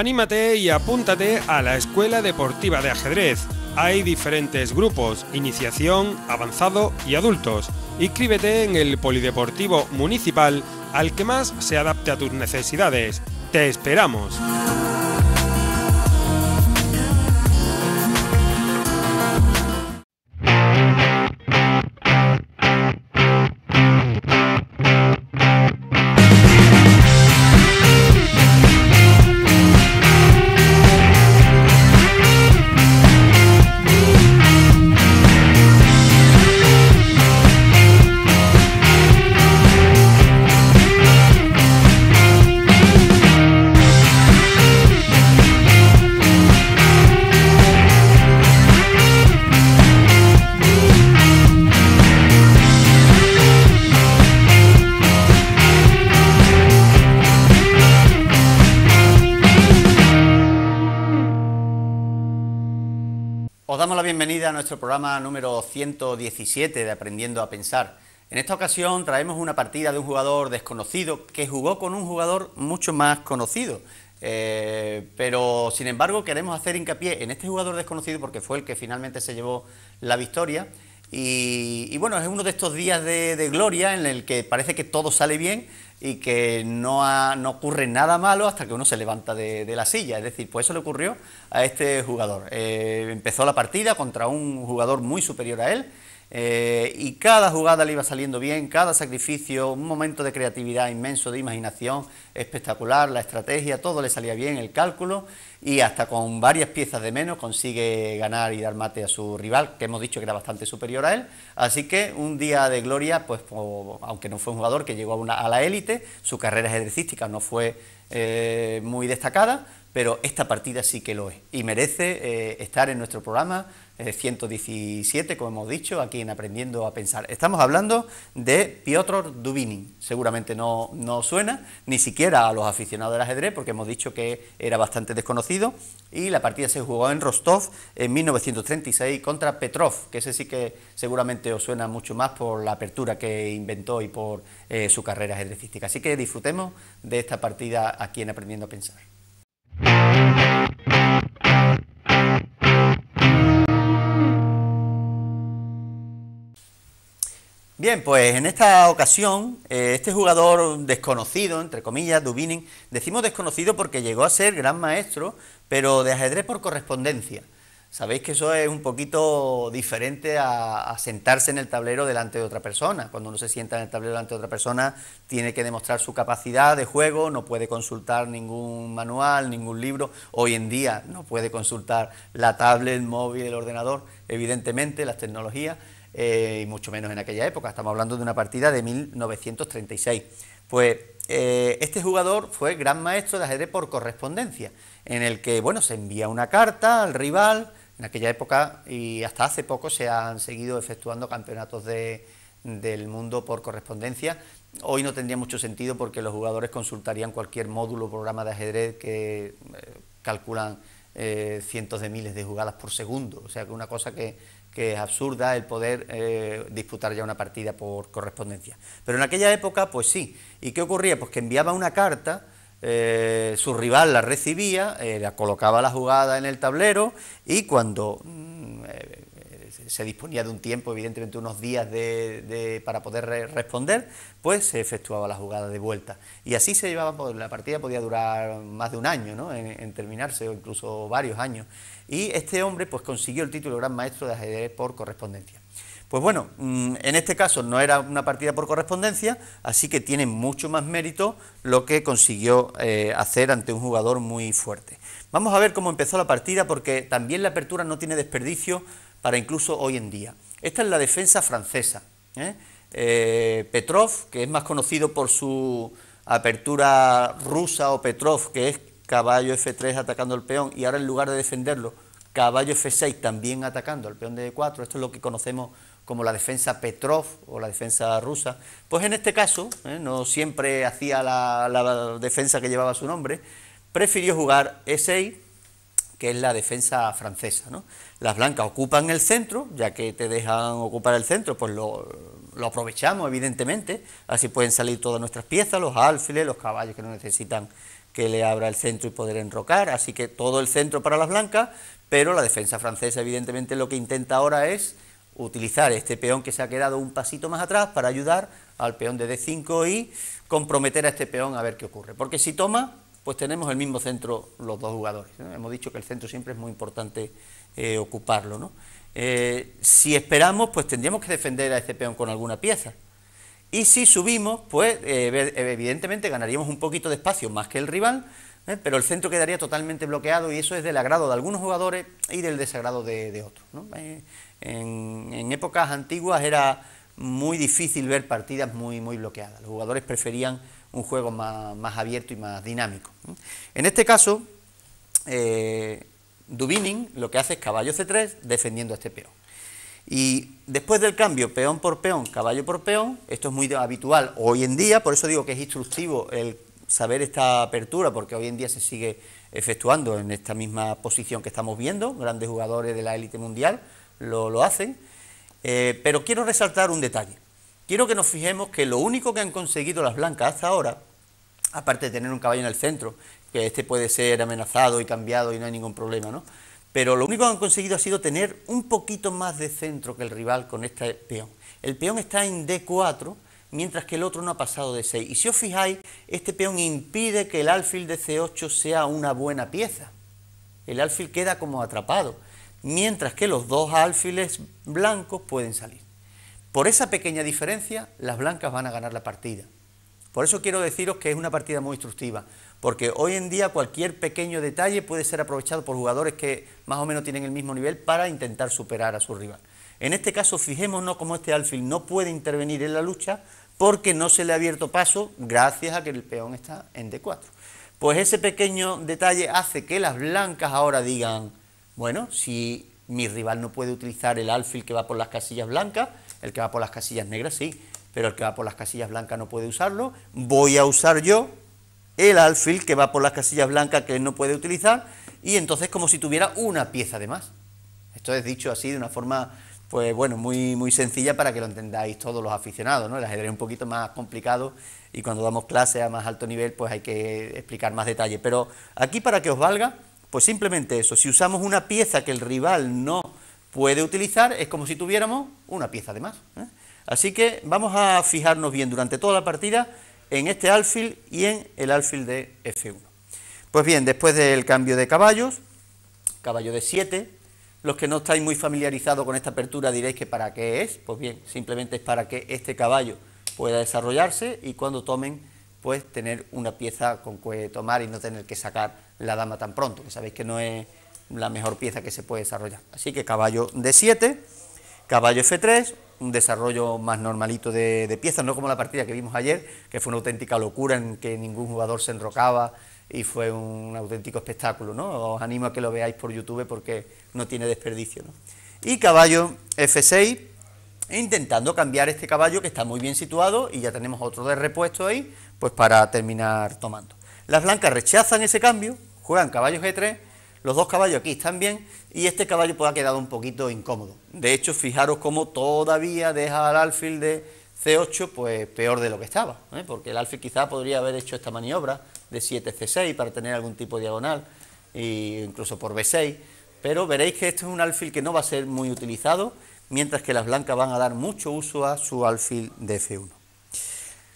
Anímate y apúntate a la Escuela Deportiva de Ajedrez. Hay diferentes grupos, iniciación, avanzado y adultos. Inscríbete en el Polideportivo Municipal al que más se adapte a tus necesidades. Te esperamos. damos la bienvenida a nuestro programa número 117 de Aprendiendo a Pensar. En esta ocasión traemos una partida de un jugador desconocido que jugó con un jugador mucho más conocido. Eh, pero sin embargo queremos hacer hincapié en este jugador desconocido porque fue el que finalmente se llevó la victoria. Y, bueno, es uno de estos días de gloria en el que parece que todo sale bien, y que no, ocurre nada malo hasta que uno se levanta de, la silla. Es decir, pues eso le ocurrió a este jugador. Eh, empezó la partida contra un jugador muy superior a él eh, y cada jugada le iba saliendo bien, cada sacrificio, un momento de creatividad inmenso, de imaginación espectacular, la estrategia, todo le salía bien, el cálculo y hasta con varias piezas de menos consigue ganar y dar mate a su rival, que hemos dicho que era bastante superior a él. Así que un día de gloria, pues aunque no fue un jugador que llegó a, la élite, su carrera ejercística no fue eh, muy destacada, pero esta partida sí que lo es y merece eh, estar en nuestro programa 117, eh, como hemos dicho, aquí en Aprendiendo a Pensar. Estamos hablando de Piotr Dubinin, seguramente no, no suena ni siquiera a los aficionados del ajedrez porque hemos dicho que era bastante desconocido y la partida se jugó en Rostov en 1936 contra Petrov, que ese sí que seguramente os suena mucho más por la apertura que inventó y por eh, su carrera ajedrecística. Así que disfrutemos de esta partida aquí en Aprendiendo a Pensar. Bien, pues en esta ocasión, eh, este jugador desconocido, entre comillas, Dubinin, decimos desconocido porque llegó a ser gran maestro, pero de ajedrez por correspondencia. Sabéis que eso es un poquito diferente a, a, sentarse en el tablero delante de otra persona. Cuando uno se sienta en el tablero delante de otra persona, tiene que demostrar su capacidad de juego, no puede consultar ningún manual, ningún libro. Hoy en día no puede consultar la tablet, el móvil, el ordenador, evidentemente, las tecnologías. Eh, y mucho menos en aquella época, estamos hablando de una partida de 1936. Pues eh, este jugador fue gran maestro de ajedrez por correspondencia, en el que bueno, se envía una carta al rival, en aquella época y hasta hace poco se han seguido efectuando campeonatos del mundo por correspondencia. Hoy no tendría mucho sentido porque los jugadores consultarían cualquier módulo o programa de ajedrez que eh, calculan cientos de miles de jugadas por segundo. O sea que una cosa que que es absurda el poder eh, disputar ya una partida por correspondencia. Pero en aquella época, pues sí. ¿Y qué ocurría? Pues que enviaba una carta, eh, su rival la recibía, eh, la colocaba la jugada en el tablero y cuando mm, se disponía de un tiempo, evidentemente unos días de, para poder responder, pues se efectuaba la jugada de vuelta. Y así se llevaba, pues, la partida podía durar más de un año, ¿no? en terminarse o incluso varios años. Y este hombre pues consiguió el título de Gran Maestro de ajedrez por correspondencia. Pues bueno, mm, en este caso no era una partida por correspondencia, así que tiene mucho más mérito lo que consiguió eh, hacer ante un jugador muy fuerte. Vamos a ver cómo empezó la partida porque también la apertura no tiene desperdicio para incluso hoy en día. Esta es la defensa francesa. ¿eh? Eh, Petrov, que es más conocido por su apertura rusa o Petrov, que es caballo F3 atacando al peón y ahora en lugar de defenderlo, caballo F6 también atacando al peón de D4, e esto es lo que conocemos como la defensa Petrov o la defensa rusa, pues en este caso, ¿eh? no siempre hacía la, defensa que llevaba su nombre, prefirió jugar E6, que es la defensa francesa. Las blancas ocupan el centro, ya que te dejan ocupar el centro, pues lo, lo aprovechamos evidentemente, así pueden salir todas nuestras piezas, los alfiles, los caballos que no necesitan que le abra el centro y poder enrocar, así que todo el centro para las blancas, pero la defensa francesa evidentemente lo que intenta ahora es utilizar este peón que se ha quedado un pasito más atrás para ayudar al peón de D5 y comprometer a este peón a ver qué ocurre, porque si toma, pues tenemos el mismo centro los dos jugadores, hemos dicho que el centro siempre es muy importante eh, ocuparlo, ¿no? Eh, si esperamos, pues tendríamos que defender a este peón con alguna pieza, y si subimos, pues eh, evidentemente ganaríamos un poquito de espacio más que el rival, ¿eh? pero el centro quedaría totalmente bloqueado y eso es del agrado de algunos jugadores y del desagrado de, otros. Eh, en, épocas antiguas era muy difícil ver partidas muy, muy bloqueadas. Los jugadores preferían un juego más, abierto y más dinámico. En este caso, Dubinin lo que hace es caballo C3 defendiendo a este peón. Y después del cambio, peón por peón, caballo por peón, esto es muy habitual hoy en día, por eso digo que es instructivo el saber esta apertura, porque hoy en día se sigue efectuando en esta misma posición que estamos viendo, grandes jugadores de la élite mundial lo, hacen, eh, pero quiero resaltar un detalle. Quiero que nos fijemos que lo único que han conseguido las blancas hasta ahora, aparte de tener un caballo en el centro, que este puede ser amenazado y cambiado y no hay ningún problema, ¿no? pero lo único que han conseguido ha sido tener un poquito más de centro que el rival con este peón. El peón está en D4, mientras que el otro no ha pasado de 6. Y si os fijáis, este peón impide que el alfil de C8 sea una buena pieza. El alfil queda como atrapado, mientras que los dos alfiles blancos pueden salir. Por esa pequeña diferencia, las blancas van a ganar la partida. Por eso quiero deciros que es una partida muy instructiva, porque hoy en día cualquier pequeño detalle puede ser aprovechado por jugadores que más o menos tienen el mismo nivel para intentar superar a su rival. En este caso, fijémonos cómo este alfil no puede intervenir en la lucha porque no se le ha abierto paso gracias a que el peón está en D4. Pues ese pequeño detalle hace que las blancas ahora digan, bueno, si mi rival no puede utilizar el alfil que va por las casillas blancas, el que va por las casillas negras sí pero el que va por las casillas blancas no puede usarlo, voy a usar yo el alfil que va por las casillas blancas que él no puede utilizar, y entonces como si tuviera una pieza de más. Esto es dicho así de una forma, pues bueno, muy, muy sencilla para que lo entendáis todos los aficionados, ¿no? El ajedrez es un poquito más complicado y cuando damos clases a más alto nivel, pues hay que explicar más detalle. Pero aquí para que os valga, pues simplemente eso, si usamos una pieza que el rival no puede utilizar, es como si tuviéramos una pieza de más. ¿eh? Así que vamos a fijarnos bien durante toda la partida en este alfil y en el alfil de F1. Pues bien, después del cambio de caballos, caballo de 7, los que no estáis muy familiarizados con esta apertura diréis que para qué es, pues bien, simplemente es para que este caballo pueda desarrollarse y cuando tomen, pues tener una pieza con que tomar y no tener que sacar la dama tan pronto, que sabéis que no es la mejor pieza que se puede desarrollar. Así que caballo de 7, caballo F3, un desarrollo más normalito de, piezas, no como la partida que vimos ayer, que fue una auténtica locura en que ningún jugador se enrocaba y fue un auténtico espectáculo, ¿no? Os animo a que lo veáis por YouTube porque no tiene desperdicio, Y caballo F6, intentando cambiar este caballo que está muy bien situado y ya tenemos otro de repuesto ahí, pues para terminar tomando. Las blancas rechazan ese cambio, juegan caballo G3, los dos caballos aquí están bien y este caballo pues ha quedado un poquito incómodo. De hecho, fijaros cómo todavía deja al alfil de C8 pues peor de lo que estaba, ¿eh? porque el alfil quizá podría haber hecho esta maniobra de 7C6 para tener algún tipo de diagonal, incluso por B6, pero veréis que este es un alfil que no va a ser muy utilizado, mientras que las blancas van a dar mucho uso a su alfil de F1.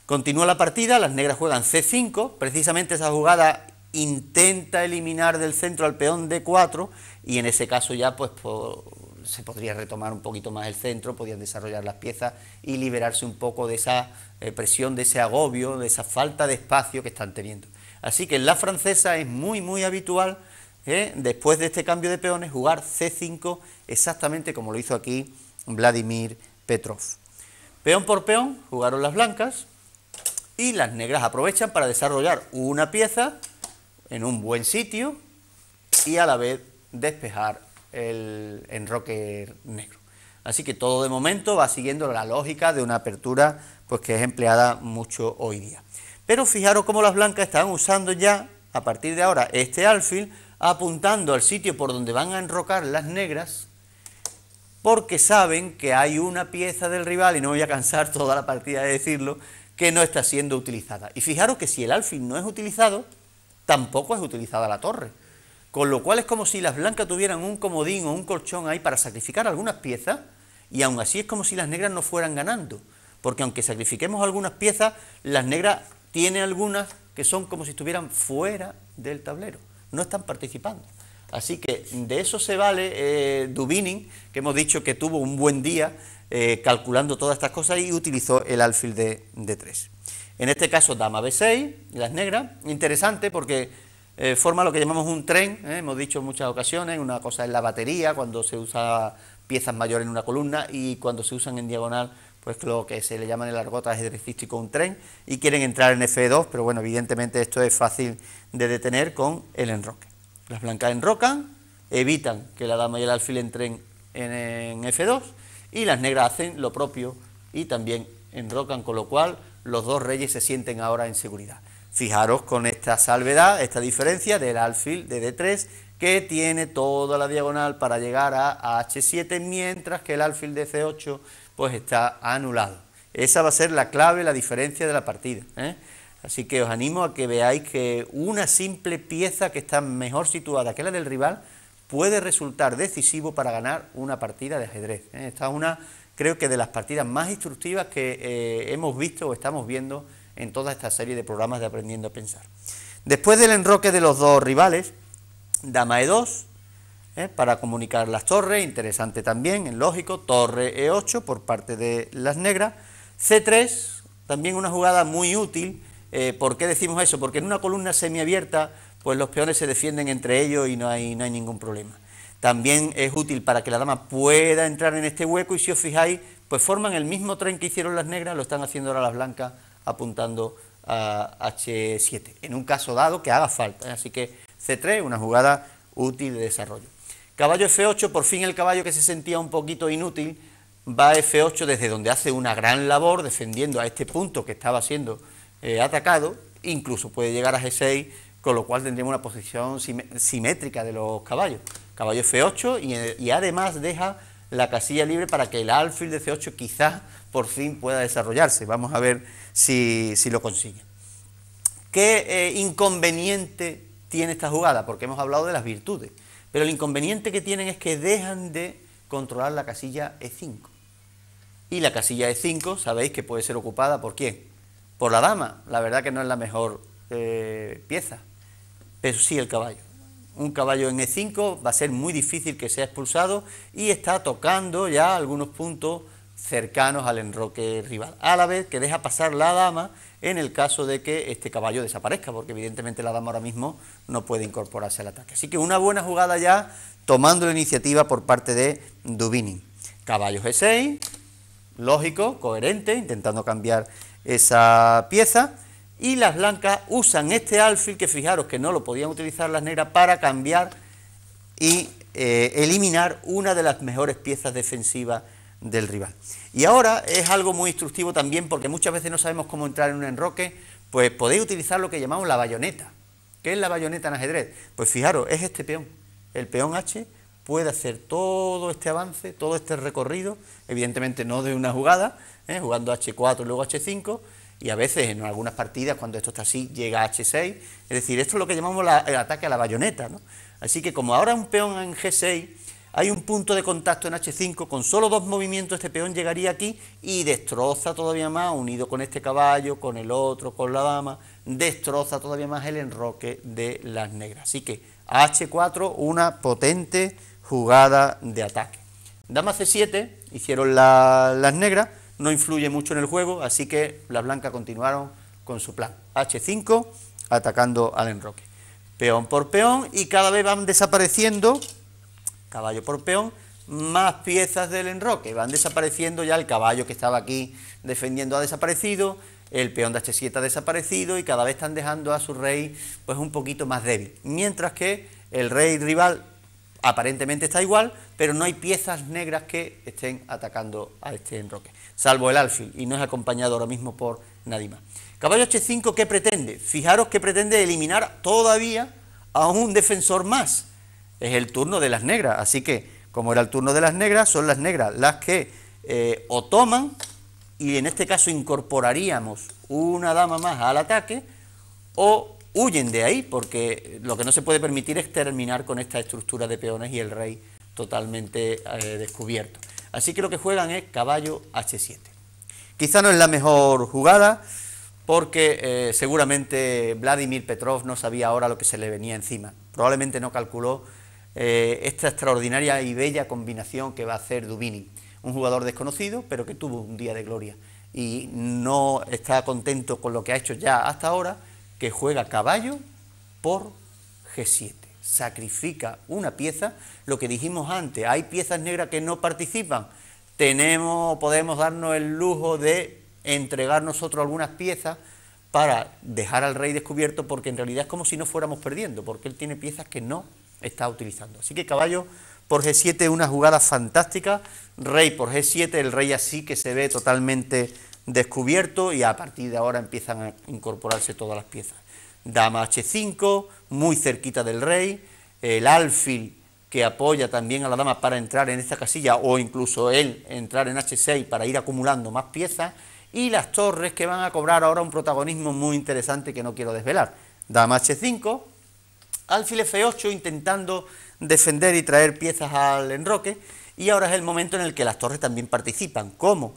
Continúa la partida, las negras juegan C5, precisamente esa jugada intenta eliminar del centro al peón D4 y en ese caso ya pues, se podría retomar un poquito más el centro, podían desarrollar las piezas y liberarse un poco de esa eh, presión, de ese agobio, de esa falta de espacio que están teniendo. Así que en la francesa es muy muy habitual ¿eh? después de este cambio de peones jugar C5 exactamente como lo hizo aquí Vladimir Petrov. Peón por peón jugaron las blancas y las negras aprovechan para desarrollar una pieza en un buen sitio y a la vez despejar el enroque negro. Así que todo de momento va siguiendo la lógica de una apertura pues que es empleada mucho hoy día. Pero fijaros cómo las blancas están usando ya a partir de ahora este alfil apuntando al sitio por donde van a enrocar las negras porque saben que hay una pieza del rival, y no voy a cansar toda la partida de decirlo, que no está siendo utilizada. Y fijaros que si el alfil no es utilizado, tampoco es utilizada la torre. Con lo cual es como si las blancas tuvieran un comodín o un colchón ahí para sacrificar algunas piezas y aún así es como si las negras no fueran ganando. Porque aunque sacrifiquemos algunas piezas, las negras tienen algunas que son como si estuvieran fuera del tablero. No están participando. Así que de eso se vale eh, Dubinin, que hemos dicho que tuvo un buen día eh, calculando todas estas cosas y utilizó el alfil de, de en este caso, dama B6, las negras. Interesante porque eh, forma lo que llamamos un tren, ¿eh? hemos dicho en muchas ocasiones, una cosa es la batería, cuando se usa piezas mayores en una columna y cuando se usan en diagonal, pues lo que se le llama en el argot ajedrecístico un tren y quieren entrar en F2, pero bueno, evidentemente esto es fácil de detener con el enroque. Las blancas enrocan, evitan que la dama y el alfil entren en F2 y las negras hacen lo propio y también enrocan, con lo cual los dos reyes se sienten ahora en seguridad. Fijaros con esta salvedad, esta diferencia del alfil de D3 que tiene toda la diagonal para llegar a H7, mientras que el alfil de C8 pues está anulado. Esa va a ser la clave, la diferencia de la partida. ¿eh? Así que os animo a que veáis que una simple pieza que está mejor situada que la del rival puede resultar decisivo para ganar una partida de ajedrez. ¿eh? Esta es una creo que de las partidas más instructivas que eh, hemos visto o estamos viendo en toda esta serie de programas de Aprendiendo a Pensar. Después del enroque de los dos rivales, dama e2, eh, para comunicar las torres, interesante también, en lógico, torre e8 por parte de las negras, c3, también una jugada muy útil, eh, ¿por qué decimos eso? Porque en una columna semiabierta, pues los peones se defienden entre ellos y no hay, no hay ningún problema también es útil para que la dama pueda entrar en este hueco y si os fijáis, pues forman el mismo tren que hicieron las negras, lo están haciendo ahora las blancas apuntando a H7, en un caso dado que haga falta. ¿eh? Así que C3, una jugada útil de desarrollo. Caballo F8, por fin el caballo que se sentía un poquito inútil, va a F8 desde donde hace una gran labor defendiendo a este punto que estaba siendo eh, atacado, incluso puede llegar a G6, con lo cual tendríamos una posición simétrica de los caballos caballo F8 y, además deja la casilla libre para que el alfil de C8 quizás por fin pueda desarrollarse. Vamos a ver si, lo consigue. ¿Qué eh, inconveniente tiene esta jugada? Porque hemos hablado de las virtudes. Pero el inconveniente que tienen es que dejan de controlar la casilla E5. Y la casilla E5, sabéis que puede ser ocupada por quién? Por la dama. La verdad que no es la mejor eh, pieza. Pero sí el caballo un caballo en E5, va a ser muy difícil que sea expulsado y está tocando ya algunos puntos cercanos al enroque rival, a la vez que deja pasar la dama en el caso de que este caballo desaparezca, porque evidentemente la dama ahora mismo no puede incorporarse al ataque. Así que una buena jugada ya tomando la iniciativa por parte de Dubini. Caballo G6, lógico, coherente, intentando cambiar esa pieza y las blancas usan este alfil, que fijaros que no lo podían utilizar las negras, para cambiar y eh, eliminar una de las mejores piezas defensivas del rival. Y ahora es algo muy instructivo también, porque muchas veces no sabemos cómo entrar en un enroque, pues podéis utilizar lo que llamamos la bayoneta. ¿Qué es la bayoneta en ajedrez? Pues fijaros, es este peón. El peón H puede hacer todo este avance, todo este recorrido, evidentemente no de una jugada, ¿eh? jugando H4 y luego H5, y a veces en algunas partidas, cuando esto está así, llega a H6. Es decir, esto es lo que llamamos el ataque a la bayoneta. Así que como ahora un peón en G6, hay un punto de contacto en H5, con solo dos movimientos este peón llegaría aquí y destroza todavía más, unido con este caballo, con el otro, con la dama, destroza todavía más el enroque de las negras. Así que H4 una potente jugada de ataque. Dama C7, hicieron las negras, no influye mucho en el juego, así que las blancas continuaron con su plan. H5 atacando al enroque. Peón por peón y cada vez van desapareciendo, caballo por peón, más piezas del enroque. Van desapareciendo ya el caballo que estaba aquí defendiendo ha desaparecido, el peón de H7 ha desaparecido y cada vez están dejando a su rey pues un poquito más débil. Mientras que el rey rival aparentemente está igual, pero no hay piezas negras que estén atacando a este enroque salvo el alfil, y no es acompañado ahora mismo por nadie más. Caballo H5, ¿qué pretende? Fijaros que pretende eliminar todavía a un defensor más. Es el turno de las negras, así que como era el turno de las negras, son las negras las que eh, o toman, y en este caso incorporaríamos una dama más al ataque, o huyen de ahí, porque lo que no se puede permitir es terminar con esta estructura de peones y el rey totalmente eh, descubierto. Así que lo que juegan es caballo H7. Quizá no es la mejor jugada porque eh, seguramente Vladimir Petrov no sabía ahora lo que se le venía encima. Probablemente no calculó eh, esta extraordinaria y bella combinación que va a hacer Dubini, un jugador desconocido pero que tuvo un día de gloria y no está contento con lo que ha hecho ya hasta ahora, que juega caballo por G7 sacrifica una pieza, lo que dijimos antes, hay piezas negras que no participan, tenemos, podemos darnos el lujo de entregar nosotros algunas piezas para dejar al rey descubierto, porque en realidad es como si no fuéramos perdiendo, porque él tiene piezas que no está utilizando. Así que caballo por G7, una jugada fantástica, rey por G7, el rey así que se ve totalmente descubierto y a partir de ahora empiezan a incorporarse todas las piezas dama h5, muy cerquita del rey, el alfil que apoya también a la dama para entrar en esta casilla o incluso él entrar en h6 para ir acumulando más piezas y las torres que van a cobrar ahora un protagonismo muy interesante que no quiero desvelar. Dama h5, alfil f8 intentando defender y traer piezas al enroque y ahora es el momento en el que las torres también participan. ¿Cómo?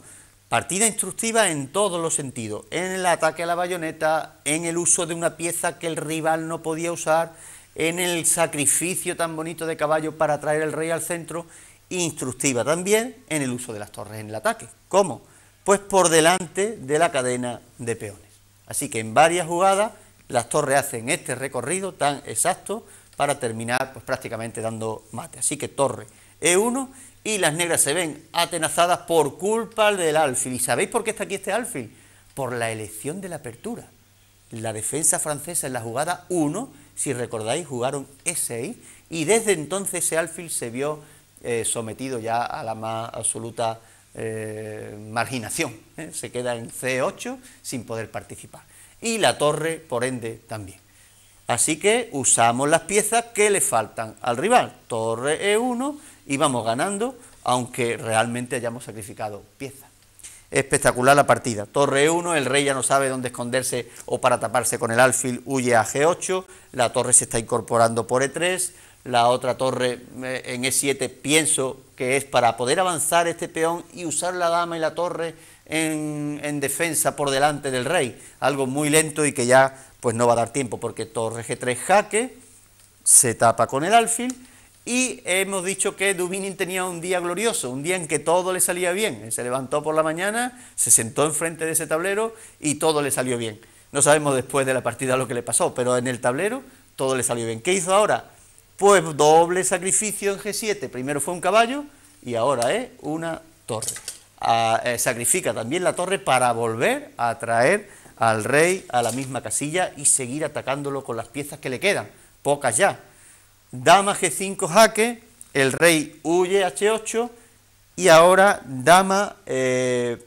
Partida instructiva en todos los sentidos, en el ataque a la bayoneta, en el uso de una pieza que el rival no podía usar, en el sacrificio tan bonito de caballo para traer el rey al centro, instructiva también en el uso de las torres en el ataque. ¿Cómo? Pues por delante de la cadena de peones. Así que en varias jugadas las torres hacen este recorrido tan exacto para terminar pues, prácticamente dando mate. Así que torre E1 y las negras se ven atenazadas por culpa del alfil. ¿Y sabéis por qué está aquí este alfil? Por la elección de la apertura. La defensa francesa en la jugada 1, si recordáis, jugaron E6 y desde entonces ese alfil se vio eh, sometido ya a la más absoluta eh, marginación. ¿eh? Se queda en C8 sin poder participar. Y la torre, por ende, también. Así que usamos las piezas que le faltan al rival. Torre E1 y vamos ganando, aunque realmente hayamos sacrificado piezas. Espectacular la partida. Torre E1, el rey ya no sabe dónde esconderse o para taparse con el alfil, huye a G8. La torre se está incorporando por E3. La otra torre eh, en E7 pienso que es para poder avanzar este peón y usar la dama y la torre en, defensa por delante del rey, algo muy lento y que ya pues no va a dar tiempo porque torre G3 jaque, se tapa con el alfil y hemos dicho que Dubinin tenía un día glorioso, un día en que todo le salía bien, se levantó por la mañana, se sentó enfrente de ese tablero y todo le salió bien. No sabemos después de la partida lo que le pasó, pero en el tablero todo le salió bien. ¿Qué hizo ahora? Pues doble sacrificio en G7, primero fue un caballo y ahora es una torre. Eh, sacrifica también la torre para volver a traer al rey a la misma casilla y seguir atacándolo con las piezas que le quedan, pocas ya. Dama G5 jaque, el rey huye H8 y ahora dama... Eh,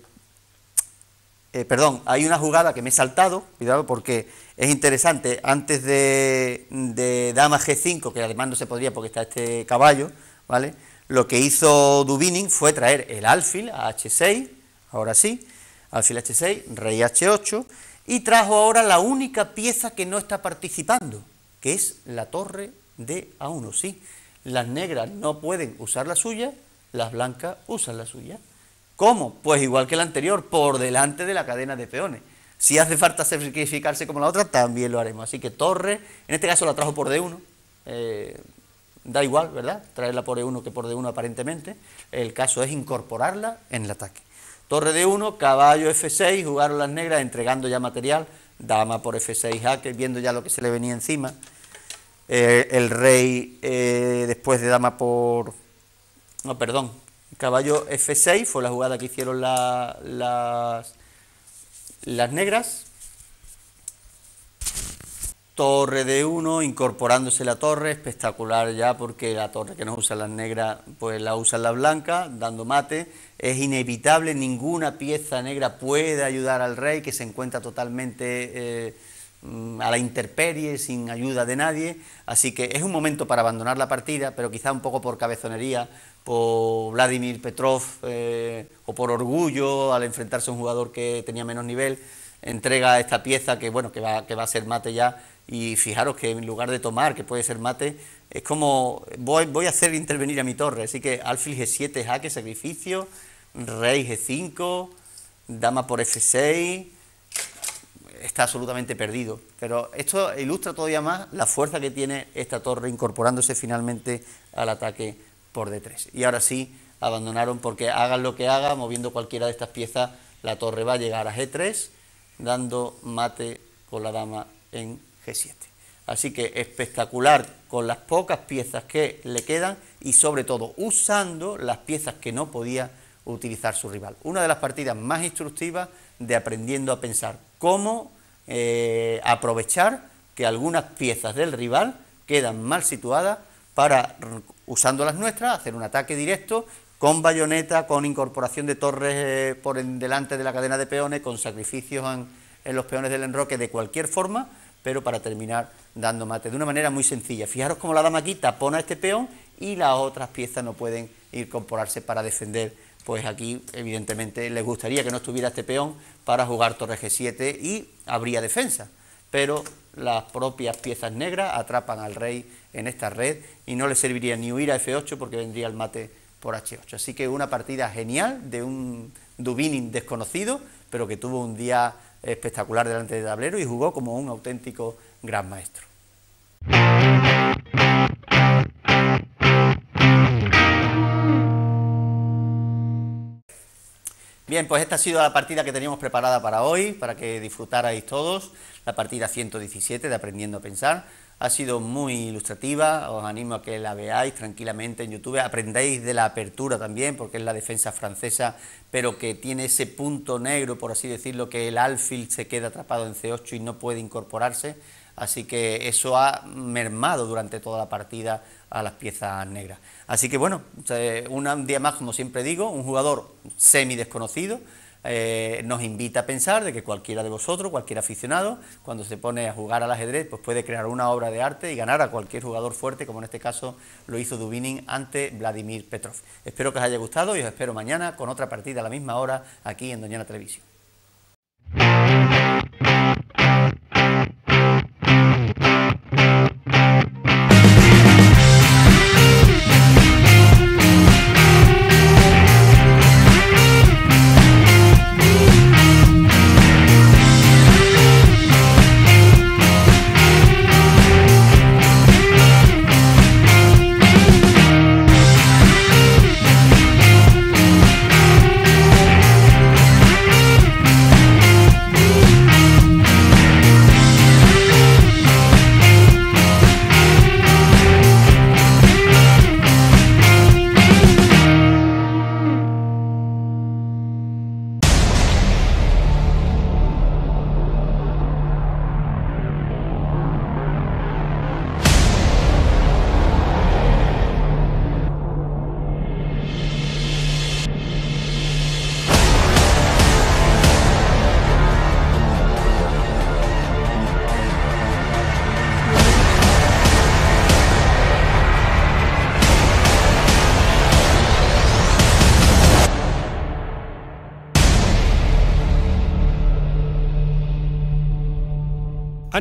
eh, perdón, hay una jugada que me he saltado, cuidado porque es interesante, antes de, de dama G5, que además no se podría porque está este caballo, ¿vale? Lo que hizo Dubinin fue traer el alfil a H6, ahora sí, alfil H6, rey H8, y trajo ahora la única pieza que no está participando, que es la torre de A1, sí. Las negras no pueden usar la suya, las blancas usan la suya. ¿Cómo? Pues igual que la anterior, por delante de la cadena de peones. Si hace falta sacrificarse como la otra, también lo haremos. Así que torre, en este caso la trajo por D1, Da igual, ¿verdad? Traerla por E1 que por D1 aparentemente. El caso es incorporarla en el ataque. Torre D1, caballo F6, jugaron las negras entregando ya material. Dama por F6, jaque, viendo ya lo que se le venía encima. Eh, el rey eh, después de dama por... No, perdón. Caballo F6 fue la jugada que hicieron las, las negras torre de uno, incorporándose la torre, espectacular ya porque la torre que no usa la negra pues la usa la blanca dando mate, es inevitable, ninguna pieza negra puede ayudar al rey que se encuentra totalmente eh, mm, a la interperie, sin ayuda de nadie, así que es un momento para abandonar la partida, pero quizá un poco por cabezonería, por Vladimir Petrov eh, o por orgullo al enfrentarse a un jugador que tenía menos nivel, entrega esta pieza que bueno que va, que va a ser mate ya y fijaros que en lugar de tomar, que puede ser mate, es como voy, voy a hacer intervenir a mi torre, así que alfil G7, jaque, sacrificio, rey G5, dama por F6, está absolutamente perdido. Pero esto ilustra todavía más la fuerza que tiene esta torre incorporándose finalmente al ataque por D3. Y ahora sí, abandonaron porque hagan lo que haga moviendo cualquiera de estas piezas, la torre va a llegar a G3, dando mate con la dama en G7. Así que espectacular con las pocas piezas que le quedan y sobre todo usando las piezas que no podía utilizar su rival. Una de las partidas más instructivas de aprendiendo a pensar cómo eh, aprovechar que algunas piezas del rival quedan mal situadas para, usando las nuestras, hacer un ataque directo con bayoneta, con incorporación de torres eh, por delante de la cadena de peones, con sacrificios en, en los peones del enroque de cualquier forma pero para terminar dando mate de una manera muy sencilla. Fijaros como la dama aquí tapona este peón y las otras piezas no pueden incorporarse para defender. Pues aquí, evidentemente, les gustaría que no estuviera este peón para jugar torre G7 y habría defensa. Pero las propias piezas negras atrapan al rey en esta red y no le serviría ni huir a F8 porque vendría el mate por H8. Así que una partida genial de un Dubinin desconocido, pero que tuvo un día espectacular delante de tablero y jugó como un auténtico gran maestro. Bien, pues esta ha sido la partida que teníamos preparada para hoy, para que disfrutarais todos, la partida 117 de Aprendiendo a Pensar ha sido muy ilustrativa, os animo a que la veáis tranquilamente en YouTube, aprendáis de la apertura también, porque es la defensa francesa, pero que tiene ese punto negro, por así decirlo, que el alfil se queda atrapado en C8 y no puede incorporarse, así que eso ha mermado durante toda la partida a las piezas negras. Así que bueno, eh, un día más, como siempre digo, un jugador semi desconocido, eh, nos invita a pensar de que cualquiera de vosotros, cualquier aficionado, cuando se pone a jugar al ajedrez, pues puede crear una obra de arte y ganar a cualquier jugador fuerte, como en este caso lo hizo Dubinin ante Vladimir Petrov. Espero que os haya gustado y os espero mañana con otra partida a la misma hora aquí en Doñana Televisión.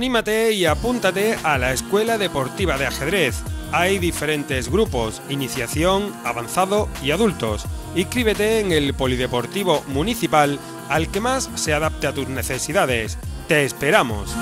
Anímate y apúntate a la Escuela Deportiva de Ajedrez. Hay diferentes grupos, iniciación, avanzado y adultos. Inscríbete en el Polideportivo Municipal al que más se adapte a tus necesidades. Te esperamos.